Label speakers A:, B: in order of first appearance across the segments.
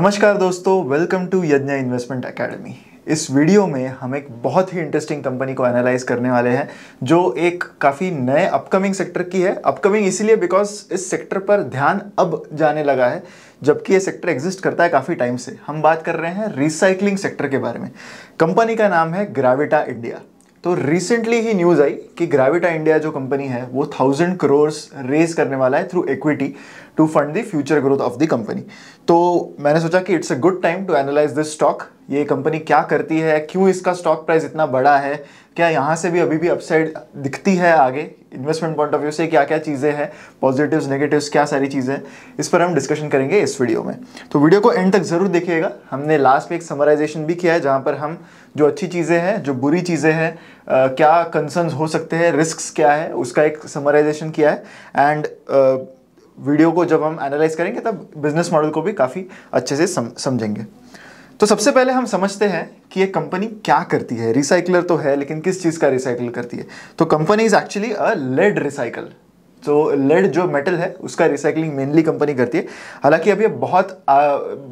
A: नमस्कार दोस्तों welcome to Yagya investment academy इस वीडियो में हम एक बहुत ही इंटरेस्टिंग कंपनी को एनालाइज करने वाले हैं जो एक काफ़ी नए अपकमिंग सेक्टर की है अपकमिंग इसीलिए बिकॉज इस सेक्टर पर ध्यान अब जाने लगा है जबकि ये सेक्टर एग्जिस्ट करता है काफ़ी टाइम से हम बात कर रहे हैं रिसाइकलिंग सेक्टर के बारे में कंपनी का नाम है ग्राविटा इंडिया तो रिसेंटली ही न्यूज़ आई कि ग्रेविटा इंडिया जो कंपनी है वो थाउजेंड करोर्स रेज करने वाला है through equity to fund the future growth of the company तो मैंने सोचा कि it's a good time to analyse this stock ये कंपनी क्या करती है क्यों इसका स्टॉक प्राइस इतना बड़ा है क्या यहाँ से भी अभी भी अपसाइड दिखती है आगे इन्वेस्टमेंट पॉइंट ऑफ व्यू से क्या क्या चीज़ें हैं पॉजिटिव्स नेगेटिव्स क्या सारी चीज़ें इस पर हम डिस्कशन करेंगे इस वीडियो में तो वीडियो को एंड तक ज़रूर देखिएगा हमने लास्ट में एक समराइजेशन भी किया है जहाँ पर हम जो अच्छी चीज़ें हैं जो बुरी चीज़ें हैं क्या कंसर्न हो सकते हैं रिस्क क्या है उसका एक समराइजेशन किया है एंड वीडियो को जब हम एनालाइज करेंगे तब बिजनेस मॉडल को भी काफ़ी अच्छे से सम, समझेंगे तो सबसे पहले हम समझते हैं कि ये कंपनी क्या करती है रिसाइकलर तो है लेकिन किस चीज़ का रिसाइकल करती है तो company is actually a lead recycle तो लेड जो मेटल है उसका रिसाइकलिंग मेनली कंपनी करती है हालांकि अब ये बहुत आ,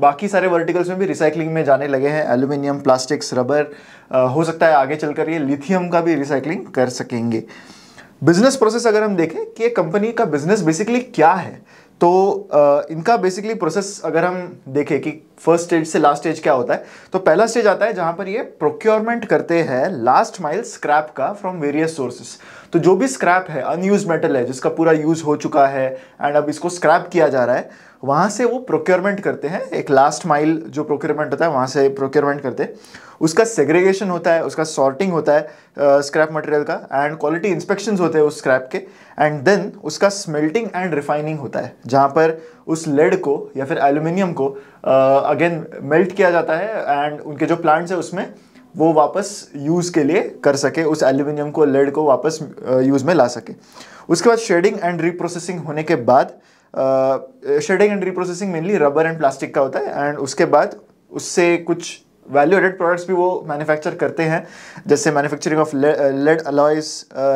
A: बाकी सारे वर्टिकल्स में भी रिसाइकलिंग में जाने लगे हैं एल्यूमिनियम प्लास्टिक्स रबर आ, हो सकता है आगे चलकर ये लिथियम का भी रिसाइकलिंग कर सकेंगे बिजनेस प्रोसेस अगर हम देखें कि ये कंपनी का बिजनेस बेसिकली क्या है तो आ, इनका बेसिकली प्रोसेस अगर हम देखें कि फर्स्ट स्टेज से लास्ट स्टेज क्या होता है तो पहला स्टेज आता है जहां पर ये प्रोक्योरमेंट करते हैं लास्ट माइल स्क्रैप का फ्रॉम वेरियस सोर्सेस तो जो भी स्क्रैप है अनयूज मेटल है जिसका पूरा यूज हो चुका है एंड अब इसको स्क्रैप किया जा रहा है वहाँ से वो प्रोक्योरमेंट करते हैं एक लास्ट माइल जो प्रोक्योरमेंट होता है वहाँ से प्रोक्योरमेंट करते हैं उसका सेग्रीगेशन होता है उसका सॉर्टिंग होता है स्क्रैप uh, मटेरियल का एंड क्वालिटी इंस्पेक्शंस होते हैं उस स्क्रैप के एंड देन उसका स्मेल्टिंग एंड रिफाइनिंग होता है जहाँ पर उस लेड को या फिर एल्यूमिनियम को अगेन uh, मेल्ट किया जाता है एंड उनके जो प्लांट्स है उसमें वो वापस यूज़ के लिए कर सके उस एल्यूमिनियम को लेड को वापस यूज़ में ला सके उसके बाद शेडिंग एंड रीप्रोसेसिंग होने के बाद shredding and reprocessing mainly rubber and plastic का होता है एंड उसके बाद उससे कुछ वैल्यू एडेड प्रोडक्ट्स भी वो मैन्युफैक्चर करते हैं जैसे manufacturing of lead alloys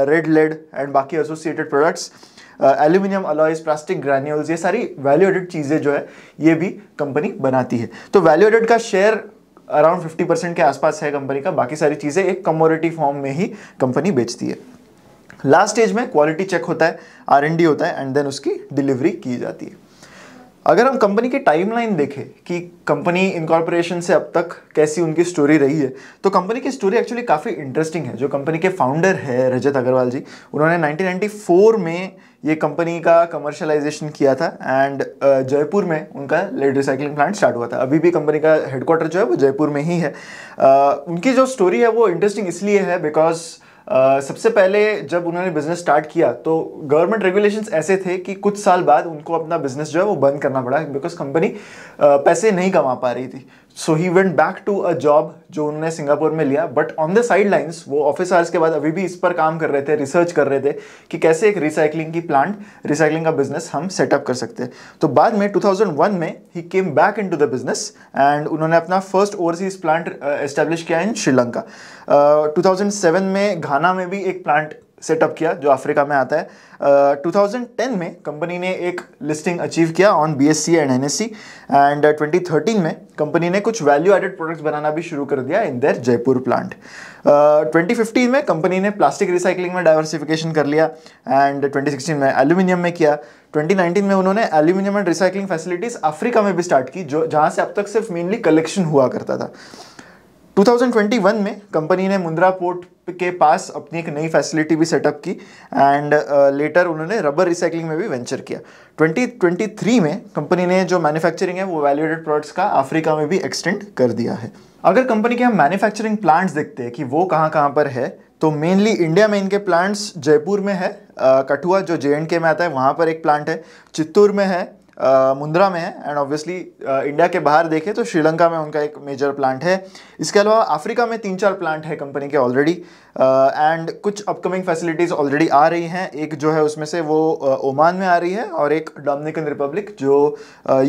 A: red lead and बाकी associated products aluminium alloys plastic granules ये सारी वैल्यू एडेड चीज़ें जो है ये भी कंपनी बनाती है तो वैल्यू एडेड का शेयर अराउंड 50 परसेंट के आसपास है कंपनी का बाकी सारी चीज़ें एक कमोडिटी फॉर्म में ही कंपनी बेचती है लास्ट स्टेज में क्वालिटी चेक होता है आर होता है एंड देन उसकी डिलीवरी की जाती है अगर हम कंपनी की टाइमलाइन देखें कि कंपनी इनकॉर्पोरेशन से अब तक कैसी उनकी स्टोरी रही है तो कंपनी की स्टोरी एक्चुअली काफ़ी इंटरेस्टिंग है जो कंपनी के फाउंडर है रजत अग्रवाल जी उन्होंने 1994 में ये कंपनी का कमर्शलाइजेशन किया था एंड जयपुर में उनका लेड रिसाइकलिंग प्लांट स्टार्ट हुआ था अभी भी कंपनी का हेडक्वार्टर जो है वो जयपुर में ही है उनकी जो स्टोरी है वो इंटरेस्टिंग इसलिए है बिकॉज Uh, सबसे पहले जब उन्होंने बिजनेस स्टार्ट किया तो गवर्नमेंट रेगुलेशंस ऐसे थे कि कुछ साल बाद उनको अपना बिजनेस जो है वो बंद करना पड़ा बिकॉज कंपनी पैसे नहीं कमा पा रही थी so he went back to a job जो उन्होंने सिंगापुर में लिया but on the sidelines वो ऑफिस आवर्स के बाद अभी भी इस पर काम कर रहे थे रिसर्च कर रहे थे कि कैसे एक रिसाइकलिंग की प्लांट रिसाइकलिंग का बिजनेस हम सेटअप कर सकते हैं तो बाद में 2001 में ही came back in to the business and उन्होंने अपना फर्स्ट ओवरसीज प्लांट एस्टेब्लिश किया इन श्रीलंका टू uh, सेवन में घाना में भी एक प्लांट सेटअप किया जो अफ्रीका में आता है uh, 2010 में कंपनी ने एक लिस्टिंग अचीव किया on B S C and N S C and 2013 में कंपनी ने कुछ वैल्यू एडेड प्रोडक्ट्स बनाना भी शुरू कर दिया in their Jaipur plant twenty fifteen में कंपनी ने प्लास्टिक रिसाइकलिंग में डाइवर्सिफिकेशन कर लिया एंड ट्वेंटी सिक्सटीन में एल्यूमिनियम में किया 2019 में उन्होंने aluminium and recycling facilities Africa में भी स्टार्ट की जो जहाँ से अब तक सिर्फ मेनली कलेक्शन हुआ करता था 2021 में कंपनी ने मुंद्रा पोर्ट के पास अपनी एक नई फैसिलिटी भी सेटअप की एंड लेटर uh, उन्होंने रबर रिसाइकलिंग में भी वेंचर किया 2023 में कंपनी ने जो मैन्युफैक्चरिंग है वो वैल्यूडेड प्रोडक्ट्स का अफ्रीका में भी एक्सटेंड कर दिया है अगर कंपनी के हम मैन्युफैक्चरिंग प्लांट्स देखते हैं कि वो कहाँ कहाँ पर है तो मेनली इंडिया में इनके प्लांट्स जयपुर में है uh, कठुआ जो जे के में आता है वहाँ पर एक प्लांट है चित्तूर में है मुंद्रा में है एंड ऑब्वियसली इंडिया के बाहर देखें तो श्रीलंका में उनका एक मेजर प्लांट है इसके अलावा अफ्रीका में तीन चार प्लांट है कंपनी के ऑलरेडी एंड कुछ अपकमिंग फैसिलिटीज़ ऑलरेडी आ रही हैं एक जो है उसमें से वो ओमान में आ रही है और एक डोमिनिकन रिपब्लिक जो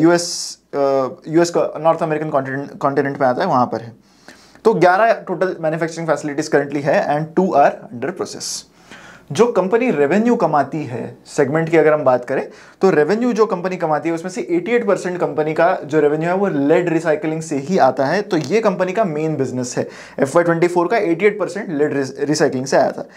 A: US US North American continent में आता है वहाँ पर है तो 11 टोटल मैन्युफैक्चरिंग फैसिलिटीज़ करंटली है and two are under process जो कंपनी रेवेन्यू कमाती है सेगमेंट की अगर हम बात करें तो रेवेन्यू जो कंपनी कमाती है उसमें से 88 परसेंट कंपनी का जो रेवेन्यू है वो लेड रिसाइकलिंग से ही आता है तो ये कंपनी का मेन बिजनेस है एफ वाई ट्वेंटी फोर का 88 परसेंट लेड रिसाइकलिंग से आया था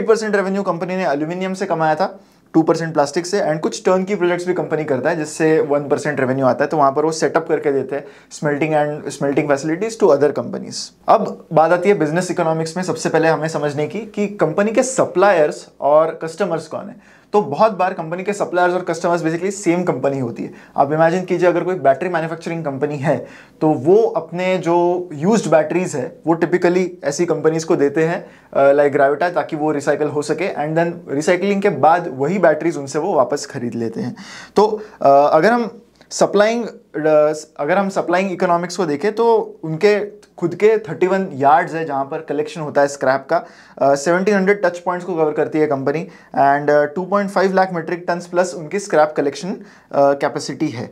A: 8 परसेंट रेवेन्यू कंपनी ने अल्यूमिनियम से कमाया था टू परसेंट प्लास्टिक से एंड कुछ टर्न की प्रोजेक्ट्स भी कंपनी करता है जिससे वन परसेंट रेवेन्यू आता है तो वहाँ पर वो सेटअप करके देते हैं smelting and smelting facilities to other companies अब बात आती है बिजनेस इकोनॉमिक्स में सबसे पहले हमें समझने की कि कंपनी के सप्लायर्स और कस्टमर्स कौन है तो बहुत बार कंपनी के सप्लायर्स और कस्टमर्स बेसिकली सेम कंपनी होती है आप इमेजिन कीजिए अगर कोई बैटरी मैन्युफैक्चरिंग कंपनी है तो वो अपने जो यूज्ड बैटरीज है वो टिपिकली ऐसी कंपनीज को देते हैं लाइक ग्राविटा ताकि वो रिसाइकल हो सके एंड देन रिसाइकलिंग के बाद वही बैटरीज उनसे वो वापस खरीद लेते हैं तो अगर हम सप्लाइंग अगर हम सप्लाइंग इकोनॉमिक्स को देखें तो उनके खुद के 31 यार्ड्स है जहाँ पर कलेक्शन होता है स्क्रैप का सेवनटीन हंड्रेड टच पॉइंट्स को कवर करती है company and two point five lakh metric tons plus उनकी स्क्रैप कलेक्शन कैपेसिटी है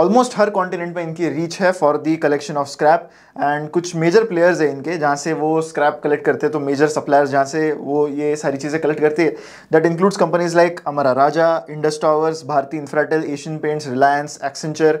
A: ऑलमोस्ट हर कॉन्टिनेंट में इनकी रीच है for the collection of scrap and कुछ मेजर प्लेयर्स हैं इनके जहाँ से वो स्क्रैप कलेक्ट करते हैं तो मेजर सप्लायर्स जहाँ से वो ये सारी चीज़ें कलेक्ट करते हैं that includes companies like Amara Raja Indus Towers Bharti Infratel Asian Paints Reliance Accenture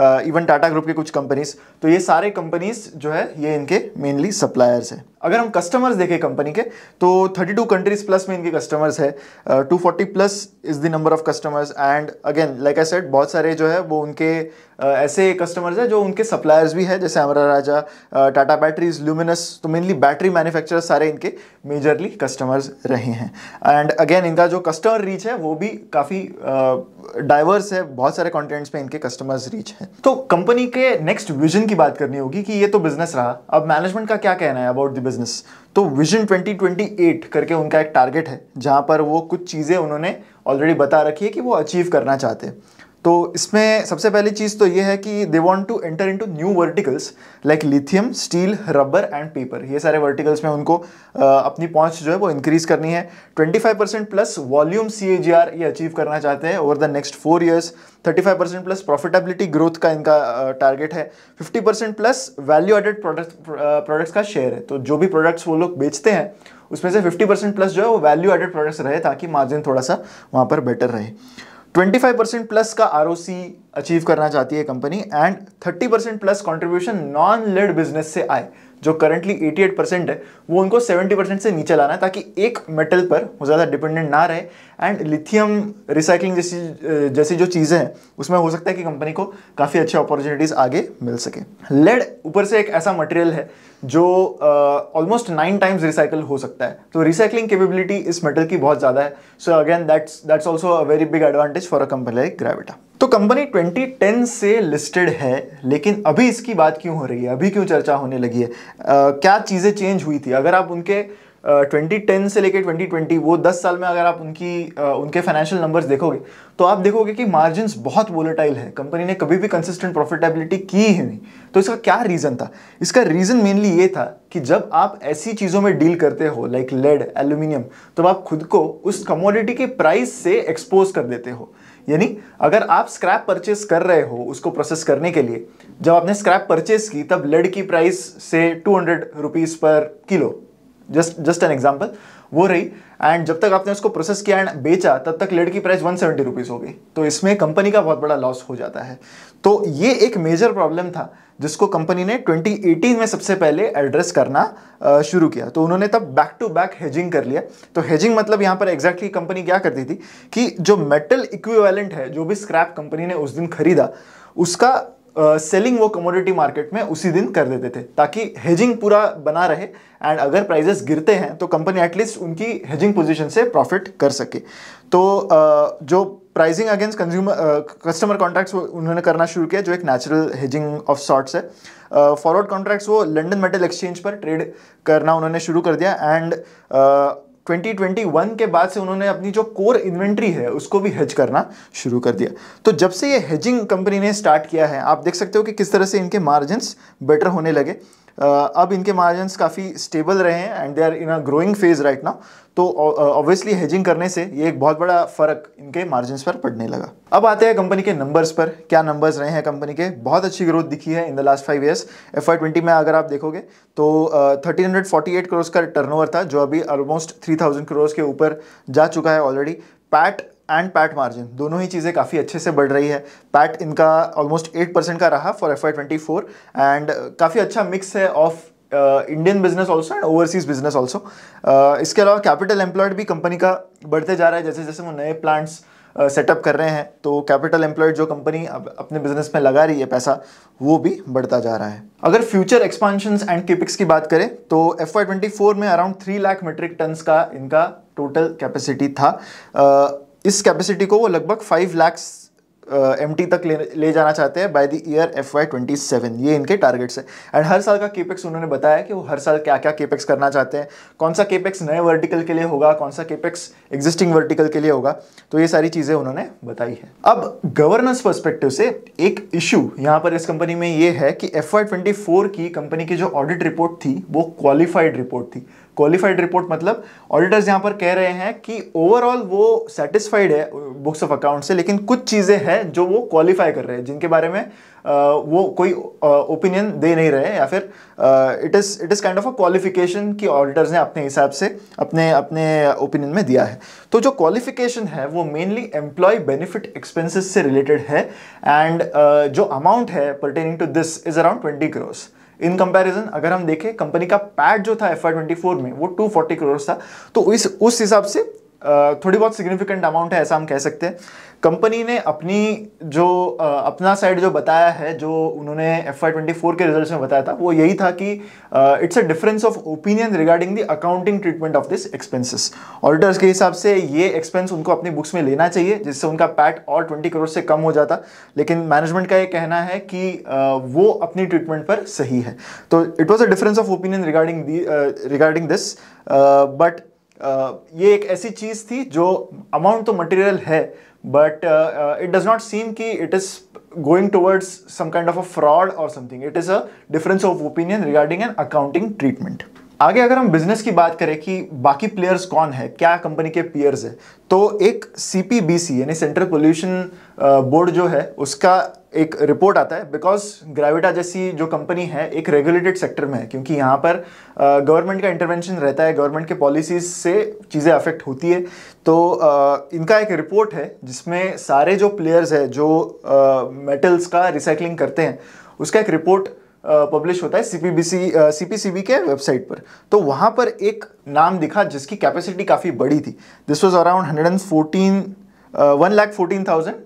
A: even Tata group के कुछ कंपनीज तो ये सारे कंपनीज जो है ये इनके मेनली सप्लायर्स हैं अगर हम कस्टमर्स देखें कंपनी के तो 32 कंट्रीज प्लस में इनके कस्टमर्स है uh, 240 plus is the number of customers and again like I said बहुत सारे जो है वो उनके uh, ऐसे कस्टमर्स हैं जो उनके सप्लायर्स भी हैं जैसे अमरा राजा टाटा बैटरीज ल्यूमिनस तो मेनली बैटरी मैन्युफैक्चरर सारे इनके मेजरली कस्टमर्स रहे हैं एंड अगेन इनका जो कस्टमर रीच है वो भी काफ़ी डाइवर्स है बहुत सारे कॉन्टेंट्स में इनके कस्टमर्स रीच है तो कंपनी के नेक्स्ट विजन की बात करनी होगी कि ये तो बिजनेस रहा अब मैनेजमेंट का क्या कहना है अबाउट द बिजनेस तो विजन 2028 करके उनका एक टारगेट है जहाँ पर वो कुछ चीज़ें उन्होंने ऑलरेडी बता रखी है कि वो अचीव करना चाहते हैं तो इसमें सबसे पहली चीज़ तो ये है कि they want to enter into new verticals like lithium steel rubber and paper ये सारे वर्टिकल्स में उनको आ, अपनी पहुंच जो है वो इंक्रीज करनी है 25 परसेंट प्लस वॉल्यूम सी ये अचीव करना चाहते हैं over the next four years 35 percent plus profitability growth का इनका टारगेट है 50 percent plus value added product products का शेयर है तो जो भी प्रोडक्ट्स वो लोग बेचते हैं उसमें से 50 परसेंट प्लस जो है वो वैल्यू एडेड प्रोडक्ट्स रहे ताकि मार्जिन थोड़ा सा वहाँ पर बेटर रहे 25% प्लस का आर अचीव करना चाहती है company and 30% plus contribution non lead business से आए जो करंटली 88 परसेंट है वो उनको 70 परसेंट से नीचे लाना है ताकि एक मेटल पर वो ज़्यादा डिपेंडेंट ना रहे एंड लिथियम रिसाइकलिंग जैसी जैसी जो चीज़ें हैं उसमें हो सकता है कि कंपनी को काफ़ी अच्छी अपॉर्चुनिटीज़ आगे मिल सके लेड ऊपर से एक ऐसा मटेरियल है जो ऑलमोस्ट नाइन टाइम्स रिसाइकल हो सकता है तो रिसाइकलिंग केपेबिलिटी इस मेटल की बहुत ज़्यादा है so again that's that's also a very big advantage for a company like Gravita तो कंपनी 2010 से लिस्टेड है लेकिन अभी इसकी बात क्यों हो रही है अभी क्यों चर्चा होने लगी है आ, क्या चीज़ें चेंज हुई थी अगर आप उनके ट्वेंटी टेन से लेकर ट्वेंटी ट्वेंटी वो दस साल में अगर आप उनकी आ, उनके फाइनेंशियल नंबर्स देखोगे तो आप देखोगे कि मार्जिन बहुत वोलेटाइल है कंपनी ने कभी भी कंसिस्टेंट प्रॉफिटेबिलिटी की ही नहीं तो इसका क्या रीज़न था इसका रीज़न मेनली ये था कि जब आप ऐसी चीज़ों में डील करते हो लाइक लेड एल्यूमिनियम तब आप खुद को उस कमोडिटी के प्राइस से एक्सपोज कर देते हो यानी अगर आप स्क्रैप परचेस कर रहे हो उसको प्रोसेस करने के लिए जब आपने स्क्रैप परचेस की तब लेड की प्राइस से टू हंड्रेड रुपीज़ पर kilo just just an example वो रही एंड जब तक आपने उसको प्रोसेस किया एंड बेचा तब तक लेड की प्राइस वन सेवेंटी रुपीज़ हो गई तो इसमें कंपनी का बहुत बड़ा लॉस हो जाता है तो ये एक मेजर प्रॉब्लम था जिसको कंपनी ने 2018 में सबसे पहले एड्रेस करना शुरू किया तो उन्होंने तब बैक टू बैक हेजिंग कर लिया तो हेजिंग मतलब यहाँ पर एग्जैक्टली exactly कंपनी क्या करती थी कि जो मेटल इक्विवेलेंट है जो भी स्क्रैप कंपनी ने उस दिन खरीदा उसका सेलिंग वो कमोडिटी मार्केट में उसी दिन कर देते थे ताकि हेजिंग पूरा बना रहे एंड अगर प्राइजेस गिरते हैं तो कंपनी एटलीस्ट उनकी हेजिंग पोजीशन से प्रॉफिट कर सके तो uh, जो pricing against consumer customer contracts उन्होंने करना शुरू किया जो एक नेचुरल हेजिंग ऑफ सॉर्ट्स है फॉरवर्ड uh, कॉन्ट्रैक्ट्स वो लंडन मेटल एक्सचेंज पर ट्रेड करना उन्होंने शुरू कर दिया एंड 2021 के बाद से उन्होंने अपनी जो कोर इन्वेंट्री है उसको भी हेज करना शुरू कर दिया तो जब से ये हेजिंग कंपनी ने स्टार्ट किया है आप देख सकते हो कि किस तरह से इनके मार्जिन बेटर होने लगे Uh, अब इनके मार्जिन काफ़ी स्टेबल रहे हैं and they are in a growing phase right ना तो ऑब्वियसली uh, हेजिंग करने से ये एक बहुत बड़ा फर्क इनके मार्जिन पर पड़ने लगा अब आते हैं कंपनी के नंबर्स पर क्या नंबर्स रहे हैं कंपनी के बहुत अच्छी ग्रोथ दिखी है in the last five years F I twenty में अगर आप देखोगे तो थर्टीन हंड्रेड फोर्टी एट का टर्नओवर था जो अभी ऑलमोस्ट थ्री थाउजेंड के ऊपर जा चुका है already PAT and PAT margin दोनों ही चीज़ें काफ़ी अच्छे से बढ़ रही है पैट इनका ऑलमोस्ट एट परसेंट का रहा for F I twenty four and काफ़ी अच्छा मिक्स है of Indian business also and overseas business also इसके अलावा कैपिटल एम्प्लॉयड भी कंपनी का बढ़ते जा रहा है जैसे जैसे वो नए प्लांट्स सेटअप uh, कर रहे हैं तो कैपिटल एम्प्लॉयड जो कंपनी अब अपने बिजनेस में लगा रही है पैसा वो भी बढ़ता जा रहा है अगर फ्यूचर एक्सपांशन एंड केपिक्स की बात करें तो एफ आई ट्वेंटी फोर में around three lakh metric tons का इनका टोटल कैपेसिटी था uh, इस कैपेसिटी को वो लगभग फाइव लैक्स एम uh, तक ले, ले जाना चाहते हैं by the year F Y twenty seven ये इनके टारगेट्स हैं एंड हर साल का केपेक्स उन्होंने बताया कि वो हर साल क्या क्या केपेक्स करना चाहते हैं कौन सा केपेक्स नए वर्टिकल के लिए होगा कौन सा केपेक्स एग्जिस्टिंग वर्टिकल के लिए होगा तो ये सारी चीज़ें उन्होंने बताई है अब गवर्नेंस परस्पेक्टिव से एक इशू यहाँ पर इस कंपनी में ये है कि एफ की कंपनी की जो ऑडिट रिपोर्ट थी वो क्वालिफाइड रिपोर्ट थी क्वालिफाइड रिपोर्ट मतलब ऑडिटर्स यहाँ पर कह रहे हैं कि ओवरऑल वो सेटिस्फाइड है बुक्स ऑफ अकाउंट से लेकिन कुछ चीज़ें हैं जो वो क्वालिफाई कर रहे हैं जिनके बारे में वो कोई ओपिनियन दे नहीं रहे या फिर it is it is kind of a qualification कि ऑडिटर्स ने अपने हिसाब से अपने अपने ओपिनियन में दिया है तो जो क्वालिफिकेशन है वो मेनली एम्प्लॉय बेनिफिट एक्सपेंसिस से रिलेटेड है एंड जो अमाउंट है pertaining to this is around twenty crores in comparison अगर हम देखें कंपनी का पैट जो था एफ आई ट्वेंटी फोर में वो टू फोर्टी करोड़ था तो इस उस हिसाब से थोड़ी बहुत सिग्निफिकेंट अमाउंट है ऐसा हम कह सकते हैं कंपनी ने अपनी जो अपना साइड जो बताया है जो उन्होंने एफ आई ट्वेंटी फोर के रिजल्ट में बताया था वो यही था कि it's a difference of opinion regarding the accounting treatment of this expenses auditors के हिसाब से ये एक्सपेंस उनको अपनी बुक्स में लेना चाहिए जिससे उनका पैट और ट्वेंटी करोड़ से कम हो जाता लेकिन मैनेजमेंट का ये कहना है कि वो अपनी ट्रीटमेंट पर सही है तो it was a difference of opinion regarding regarding this but ये एक ऐसी चीज थी जो अमाउंट तो मटेरियल है but it does not seem कि it is going towards some kind of a fraud और something it is a difference of opinion regarding an accounting treatment आगे अगर हम बिजनेस की बात करें कि बाकी प्लेयर्स कौन है क्या कंपनी के प्लेयर्स है तो एक सी यानी सेंट्रल पोल्यूशन बोर्ड जो है उसका एक रिपोर्ट आता है बिकॉज ग्रेविटा जैसी जो कंपनी है एक रेगुलेटेड सेक्टर में है क्योंकि यहाँ पर गवर्नमेंट का इंटरवेंशन रहता है गवर्नमेंट के पॉलिसीज से चीज़ें अफेक्ट होती है तो इनका एक रिपोर्ट है जिसमें सारे जो प्लेयर्स है जो मेटल्स का रिसाइकलिंग करते हैं उसका एक रिपोर्ट पब्लिश होता है सीपीबीसी सीपीसीबी के वेबसाइट पर तो वहाँ पर एक नाम दिखा जिसकी कैपेसिटी काफ़ी बड़ी थी this was around hundred and fourteen one lakh fourteen thousand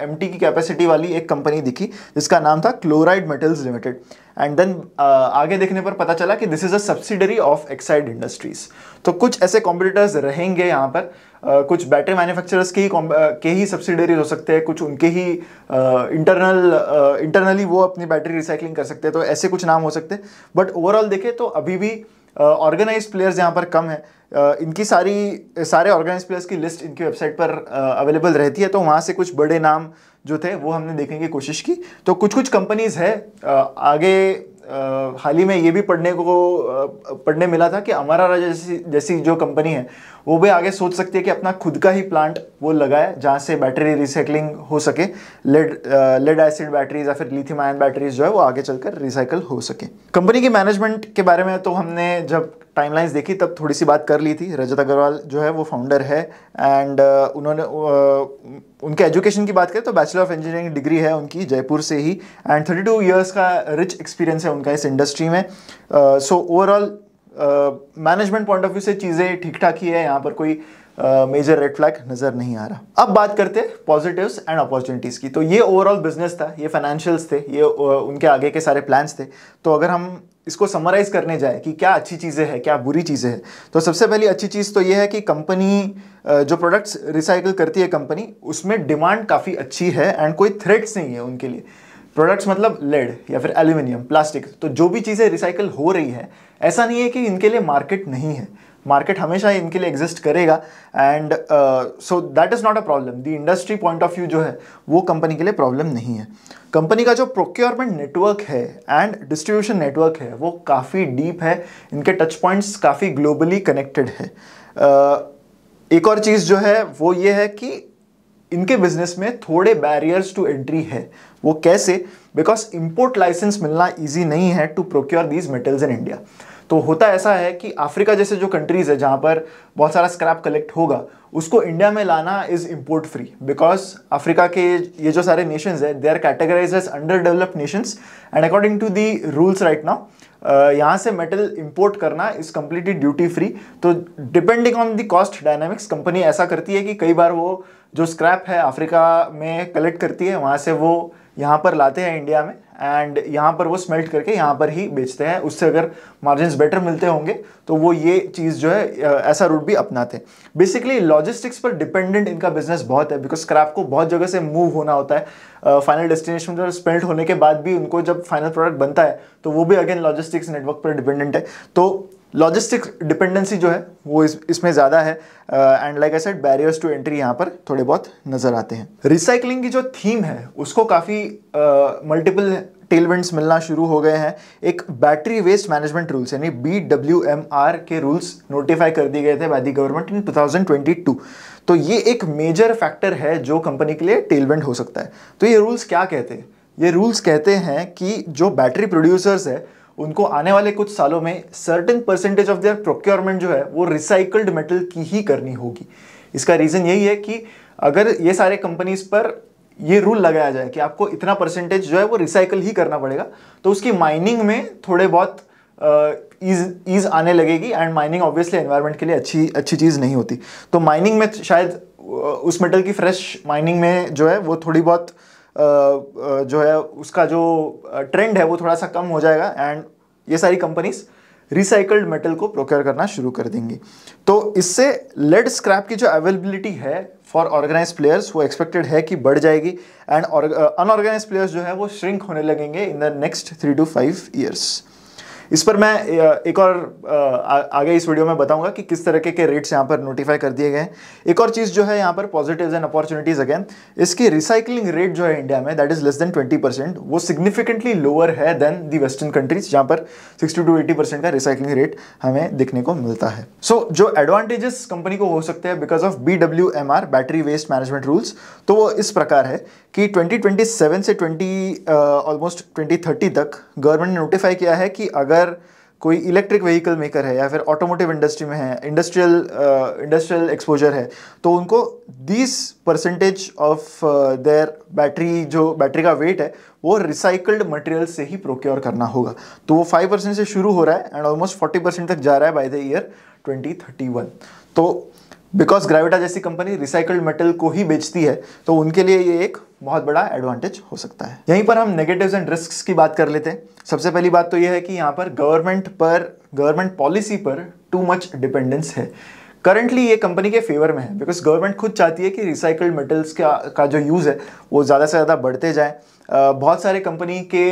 A: M की कैपेसिटी वाली एक कंपनी दिखी जिसका नाम था Chloride Metals Limited and then आगे देखने पर पता चला कि this is a subsidiary of Exide Industries तो कुछ ऐसे कॉम्पिटिटर्स रहेंगे यहाँ पर कुछ बैटरी मैन्युफैक्चरर्स के ही के ही सब्सिडरीज हो सकते हैं कुछ उनके ही इंटरनल इंटरनली वो अपनी बैटरी रिसाइकलिंग कर सकते हैं तो ऐसे कुछ नाम हो सकते हैं बट ओवरऑल देखें तो अभी भी ऑर्गेनाइज प्लेयर्स यहाँ पर कम है इनकी सारी सारे ऑर्गेनाइज प्लेयर्स की लिस्ट इनकी वेबसाइट पर अवेलेबल रहती है तो वहाँ से कुछ बड़े नाम जो थे वो हमने देखने की कोशिश की तो कुछ कुछ कंपनीज़ है आगे हाल ही में ये भी पढ़ने को पढ़ने मिला था कि हमारा राजा जैसी जैसी जो कंपनी है वो भी आगे सोच सकती है कि अपना खुद का ही प्लांट वो लगाए जहाँ से बैटरी रिसाइकलिंग हो सके लेड लेड एसिड बैटरीज या फिर लिथियम आयन बैटरीज जो है वो आगे चलकर रिसाइकल हो सके कंपनी की मैनेजमेंट के बारे में तो हमने जब टाइमलाइंस देखी तब थोड़ी सी बात कर ली थी रजत अग्रवाल जो है वो फाउंडर है एंड uh, उन्होंने uh, उनके एजुकेशन की बात करें तो बैचलर ऑफ इंजीनियरिंग डिग्री है उनकी जयपुर से ही एंड 32 इयर्स का रिच एक्सपीरियंस है उनका इस इंडस्ट्री में so overall management point of view से चीज़ें ठीक ठाक ही है यहाँ पर कोई मेजर रेड फ्लैग नज़र नहीं आ रहा अब बात करते हैं पॉजिटिव्स एंड अपॉर्चुनिटीज़ की तो ये ओवरऑल बिजनेस था ये फाइनेंशियल्स थे ये uh, उनके आगे के सारे प्लान्स थे तो अगर हम इसको समराइज करने जाए कि क्या अच्छी चीज़ें हैं क्या बुरी चीज़ें हैं तो सबसे पहली अच्छी चीज़ तो ये है कि कंपनी जो प्रोडक्ट्स रिसाइकल करती है कंपनी उसमें डिमांड काफ़ी अच्छी है एंड कोई थ्रेट्स नहीं है उनके लिए प्रोडक्ट्स मतलब लेड या फिर एल्यूमिनियम प्लास्टिक तो जो भी चीज़ें रिसाइकल हो रही है ऐसा नहीं है कि इनके लिए मार्केट नहीं है मार्केट हमेशा इनके लिए एग्जिस्ट करेगा and so that is not a problem the industry point of view जो है वो कंपनी के लिए प्रॉब्लम नहीं है कंपनी का जो प्रोक्योरमेंट नेटवर्क है एंड डिस्ट्रीब्यूशन नेटवर्क है वो काफ़ी डीप है इनके टच पॉइंट्स काफ़ी ग्लोबली कनेक्टेड है uh, एक और चीज़ जो है वो ये है कि इनके बिजनेस में थोड़े बैरियर्स टू एंट्री है वो कैसे बिकॉज इम्पोर्ट लाइसेंस मिलना ईजी नहीं है to procure these metals in India तो होता ऐसा है कि अफ्रीका जैसे जो कंट्रीज़ है जहाँ पर बहुत सारा स्क्रैप कलेक्ट होगा उसको इंडिया में लाना is import free because Africa के ये जो सारे नेशंस है they are categorise as under develop nations and according to the rules right now यहाँ से मेटल इम्पोर्ट करना इज़ कम्प्लीटली ड्यूटी फ्री तो depending on the cost dynamics company ऐसा करती है कि कई बार वो जो स्क्रैप है अफ्रीका में कलेक्ट करती है वहाँ से वो यहाँ पर लाते हैं इंडिया में एंड यहाँ पर वो स्मेल्ट करके यहाँ पर ही बेचते हैं उससे अगर मार्जिन बेटर मिलते होंगे तो वो ये चीज़ जो है ऐसा रूट भी अपनाते हैं बेसिकली लॉजिस्टिक्स पर डिपेंडेंट इनका बिजनेस बहुत है बिकॉज स्क्रैप को बहुत जगह से मूव होना होता है फाइनल डेस्टिनेशन पर स्मेल्ट होने के बाद भी उनको जब फाइनल प्रोडक्ट बनता है तो वो भी अगेन लॉजिस्टिक्स नेटवर्क पर डिपेंडेंट है तो लॉजिस्टिक डिपेंडेंसी जो है वो इस इसमें ज़्यादा है and like I said barriers to entry यहाँ पर थोड़े बहुत नज़र आते हैं रिसाइकलिंग की जो थीम है उसको काफ़ी मल्टीपल टेलवेंट्स मिलना शुरू हो गए हैं एक बैटरी वेस्ट मैनेजमेंट रूल्स यानी बी डब्ल्यू एम आर के रूल्स नोटिफाई कर दिए गए थे बाई दी गवर्नमेंट इन 2022 तो ये एक मेजर फैक्टर है जो कंपनी के लिए टेलवेंट हो सकता है तो ये रूल्स क्या कहते हैं ये रूल्स कहते हैं कि जो बैटरी प्रोड्यूसर्स है उनको आने वाले कुछ सालों में certain percentage of their procurement जो है वो रिसाइकल्ड मेटल की ही करनी होगी इसका रीज़न यही है कि अगर ये सारे कंपनीज पर ये रूल लगाया जाए कि आपको इतना परसेंटेज जो है वो रिसाइकल ही करना पड़ेगा तो उसकी माइनिंग में थोड़े बहुत ईज ईज आने लगेगी एंड माइनिंग ऑब्वियसली एनवायरमेंट के लिए अच्छी अच्छी चीज़ नहीं होती तो माइनिंग में शायद उस मेटल की फ्रेश माइनिंग में जो है वो थोड़ी बहुत uh, जो है उसका जो ट्रेंड है वो थोड़ा सा कम हो जाएगा एंड ये सारी कंपनीज़ रिसाइकल्ड मेटल को प्रोक्योर करना शुरू कर देंगी तो इससे लेड स्क्रैप की जो अवेलेबिलिटी है फॉर ऑर्गेनाइज प्लेयर्स वो एक्सपेक्टेड है कि बढ़ जाएगी एंड अनऑर्गेनाइज प्लेयर्स जो है वो श्रिंक होने लगेंगे in the next three to five years इस पर मैं एक और आगे इस वीडियो में बताऊंगा कि किस तरह के, रेट्स यहाँ पर नोटिफाई कर दिए गए हैं एक और चीज़ जो है यहाँ पर पॉजिटिव्स एंड अपॉर्चुनिटीज़ अगेन इसकी रिसाइकलिंग रेट जो है इंडिया में that is less than twenty percent वो सिग्निफिकेंटली लोअर है देन दी वेस्टर्न कंट्रीज जहाँ पर सिक्सटी टू एटी परसेंट का रिसाइकलिंग रेट हमें देखने को मिलता है सो so, जो एडवांटेजेस कंपनी को हो सकते हैं because of B W M R battery waste management rules तो वो इस प्रकार है कि 2027 से 20 ऑलमोस्ट uh, 2030 तक गवर्नमेंट ने नोटिफाई किया है कि अगर अगर कोई इलेक्ट्रिक व्हीकल मेकर है या फिर ऑटोमोटिव इंडस्ट्री में है इंडस्ट्रियल इंडस्ट्रियल एक्सपोजर है तो उनको this percentage of their battery जो बैटरी का वेट है वो रिसाइकल्ड मटेरियल से ही प्रोक्योर करना होगा तो वो 5 परसेंट से शुरू हो रहा है एंड ऑलमोस्ट 40 परसेंट तक जा रहा है बाय द ईयर 2031 तो बिकॉज ग्रेविटा जैसी कंपनी रिसाइकल्ड मेटल को ही बेचती है तो उनके लिए ये एक बहुत बड़ा एडवांटेज हो सकता है यहीं पर हम नेगेटिव्स एंड रिस्क की बात कर लेते हैं सबसे पहली बात तो यह है कि यहाँ पर गवर्नमेंट पर गवर्नमेंट पॉलिसी पर टू मच डिपेंडेंस है करंटली ये कंपनी के फेवर में है बिकॉज गवर्नमेंट खुद चाहती है कि रिसाइकल्ड मेटल्स का का जो यूज़ है वो ज़्यादा से ज़्यादा बढ़ते जाएँ बहुत सारे कंपनी के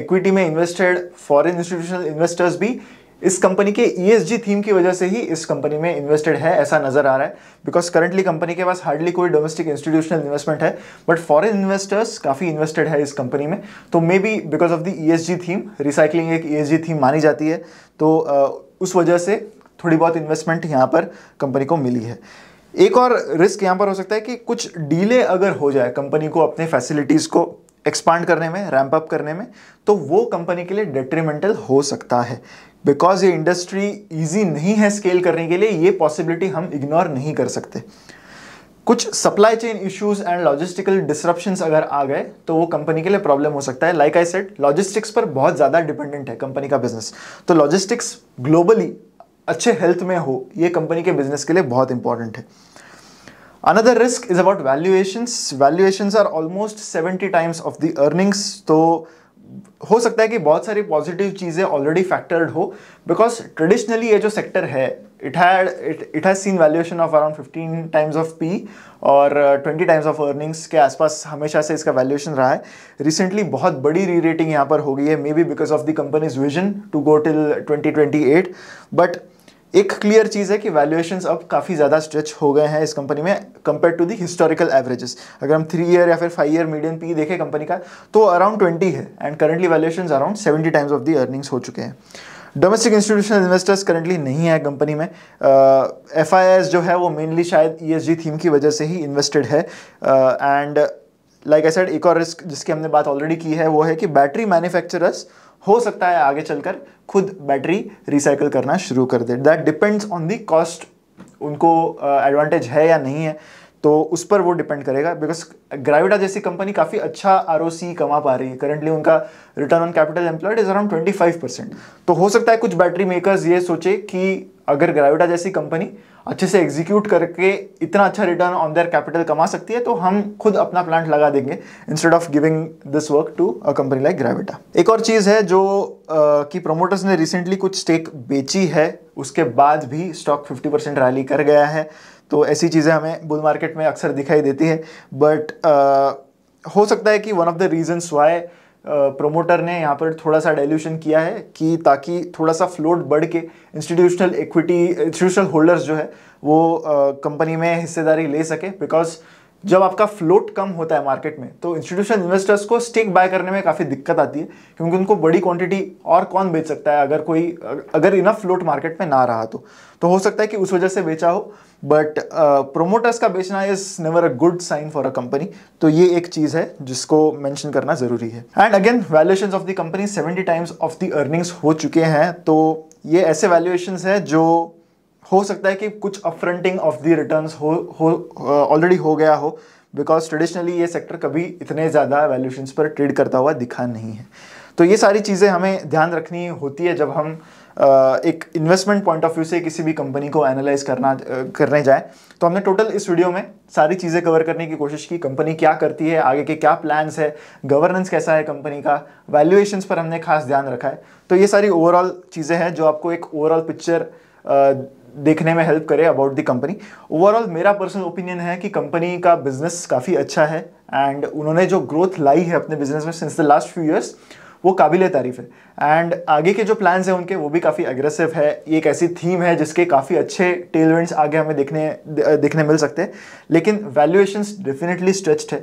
A: इक्विटी में इन्वेस्टेड फॉरेन इंस्टीट्यूशनल इन्वेस्टर्स भी इस कंपनी के ईएसजी e थीम की वजह से ही इस कंपनी में इन्वेस्टेड है ऐसा नजर आ रहा है बिकॉज करंटली कंपनी के पास हार्डली कोई डोमेस्टिक इंस्टीट्यूशनल इन्वेस्टमेंट है बट फॉरेन इन्वेस्टर्स काफ़ी इन्वेस्टेड है इस कंपनी में तो maybe because of the ESG theme recycling एक ईएसजी e थीम मानी जाती है तो uh, उस वजह से थोड़ी बहुत इन्वेस्टमेंट यहाँ पर कंपनी को मिली है एक और रिस्क यहाँ पर हो सकता है कि कुछ डीले अगर हो जाए कंपनी को अपने फैसिलिटीज़ को एक्सपांड करने में रैंप अप करने में तो वो कंपनी के लिए डेट्रीमेंटल हो सकता है बिकॉज ये इंडस्ट्री ईजी नहीं है स्केल करने के लिए ये पॉसिबिलिटी हम इग्नोर नहीं कर सकते कुछ supply chain issues and logistical disruption अगर आ गए तो वो कंपनी के लिए प्रॉब्लम हो सकता है लाइक आई सेट लॉजिस्टिक्स पर बहुत ज़्यादा डिपेंडेंट है कंपनी का बिजनेस तो लॉजिस्टिक्स ग्लोबली अच्छे हेल्थ में हो ये कंपनी के बिजनेस के लिए बहुत इंपॉर्टेंट है another risk is about valuations valuations are almost seventy times of the earnings तो हो सकता है कि बहुत सारी पॉजिटिव चीज़ें ऑलरेडी फैक्टर्ड हो बिकॉज ट्रेडिशनली ये जो सेक्टर है it had it has seen valuation of around 15 times of P और 20 टाइम्स ऑफ अर्निंग्स के आसपास हमेशा से इसका वैल्यूएशन रहा है रिसेंटली बहुत बड़ी री रेटिंग यहाँ पर हो गई है maybe because of the company's vision to go till twenty twenty eight but एक क्लियर चीज़ है कि वैल्यूएशंस अब काफ़ी ज़्यादा स्ट्रेच हो गए हैं इस कंपनी में compare to the historical averages अगर हम थ्री ईयर या फिर फाइव ईयर मीडियम पी देखें कंपनी का तो अराउंड ट्वेंटी है and currently valuation around seventy times of the earnings हो चुके हैं डोमेस्टिक इंस्टीट्यूशनल इन्वेस्टर्स करंटली नहीं है कंपनी में एफ uh, जो है वो मेनली शायद ई e थीम की वजह से ही इन्वेस्टेड है एंड लाइक आई सेड एक और रिस्क जिसकी हमने बात ऑलरेडी की है वो है कि बैटरी मैन्युफैक्चरर्स हो सकता है आगे चलकर खुद बैटरी रिसाइकल करना शुरू कर दे that depends on the cost उनको एडवांटेज uh, है या नहीं है तो उस पर वो डिपेंड करेगा बिकॉज ग्राविडा जैसी कंपनी काफ़ी अच्छा आर कमा पा रही है करंटली उनका return on capital employed is around twenty five percent तो हो सकता है कुछ बैटरी मेकर्स ये सोचे कि अगर ग्राविटा जैसी कंपनी अच्छे से एग्जीक्यूट करके इतना अच्छा रिटर्न ऑन देयर कैपिटल कमा सकती है तो हम खुद अपना प्लांट लगा देंगे instead of giving this work to a company like Gravita एक और चीज़ है जो कि प्रोमोटर्स ने रिसेंटली कुछ स्टेक बेची है उसके बाद भी स्टॉक 50 परसेंट रैली कर गया है तो ऐसी चीज़ें हमें बुल मार्केट में अक्सर दिखाई देती है बट uh, हो सकता है कि one of the reasons why promoter ने यहाँ पर थोड़ा सा डाइल्यूशन किया है कि ताकि थोड़ा सा फ्लोट बढ़ के इंस्टीट्यूशनल इक्विटी इंस्टीट्यूशनल होल्डर्स जो है वो कंपनी में हिस्सेदारी ले सके बिकॉज जब आपका फ्लोट कम होता है मार्केट में तो इंस्टीट्यूशन इन्वेस्टर्स को स्टेक बाय करने में काफ़ी दिक्कत आती है क्योंकि उनको बड़ी क्वांटिटी और कौन बेच सकता है अगर कोई अगर इनफ फ्लोट मार्केट में ना रहा तो तो हो सकता है कि उस वजह से बेचा हो बट प्रोमोटर्स uh, का बेचना is never a good sign for a company तो ये एक चीज़ है जिसको मैंशन करना ज़रूरी है and again valuation of the company seventy times of the earnings हो चुके हैं तो ये ऐसे वैल्यूएशन है जो हो सकता है कि कुछ अपफ्रंटिंग ऑफ द रिटर्न हो हो ऑलरेडी uh, हो गया हो बिकॉज ट्रेडिशनली ये सेक्टर कभी इतने ज़्यादा वैल्यूशन पर ट्रेड करता हुआ दिखा नहीं है तो ये सारी चीज़ें हमें ध्यान रखनी होती है जब हम uh, एक इन्वेस्टमेंट पॉइंट ऑफ व्यू से किसी भी कंपनी को एनालाइज करना uh, करने जाए तो हमने टोटल इस वीडियो में सारी चीज़ें कवर करने की कोशिश की कंपनी क्या करती है आगे के क्या प्लान्स है गवर्नेंस कैसा है कंपनी का वैल्यूएशंस पर हमने खास ध्यान रखा है तो ये सारी ओवरऑल चीज़ें हैं जो आपको एक ओवरऑल पिक्चर देखने में हेल्प करे अबाउट दी कंपनी ओवरऑल मेरा पर्सनल ओपिनियन है कि कंपनी का बिजनेस काफ़ी अच्छा है एंड उन्होंने जो ग्रोथ लाई है अपने बिजनेस में since the last few years वो काबिल तारीफ़ है एंड आगे के जो प्लान्स हैं उनके वो भी काफ़ी अग्रेसिव है ये एक ऐसी थीम है जिसके काफ़ी अच्छे टेलवेंट्स आगे हमें देखने देखने मिल सकते हैं लेकिन वैल्यूएशन डेफिनेटली स्ट्रेच्ड है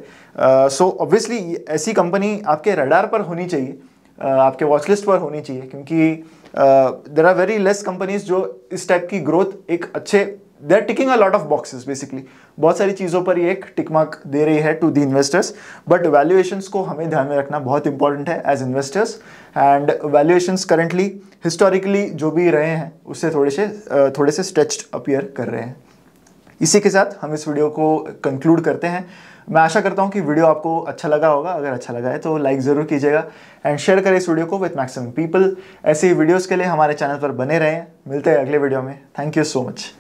A: सो uh, ऑब्वियसली so, ऐसी कंपनी आपके रडार पर होनी चाहिए uh, आपके वॉचलिस्ट पर होनी चाहिए क्योंकि there are very less companies जो इस टाइप की ग्रोथ एक अच्छे they are ticking a lot of boxes basically बहुत सारी चीज़ों पर ये एक टिकमार्क दे रही है to the investors but valuations को हमें ध्यान में रखना बहुत इंपॉर्टेंट है as investors and valuations currently historically जो भी रहे हैं उससे थोड़े से uh, थोड़े से स्ट्रेच्ड अपियर कर रहे हैं इसी के साथ हम इस वीडियो को कंक्लूड करते हैं मैं आशा करता हूँ कि वीडियो आपको अच्छा लगा होगा अगर अच्छा लगा है तो लाइक ज़रूर कीजिएगा एंड शेयर करें इस वीडियो को विथ मैक्सिमम पीपल ऐसे ही वीडियोज़ के लिए हमारे चैनल पर बने रहें मिलते हैं अगले वीडियो में थैंक यू सो मच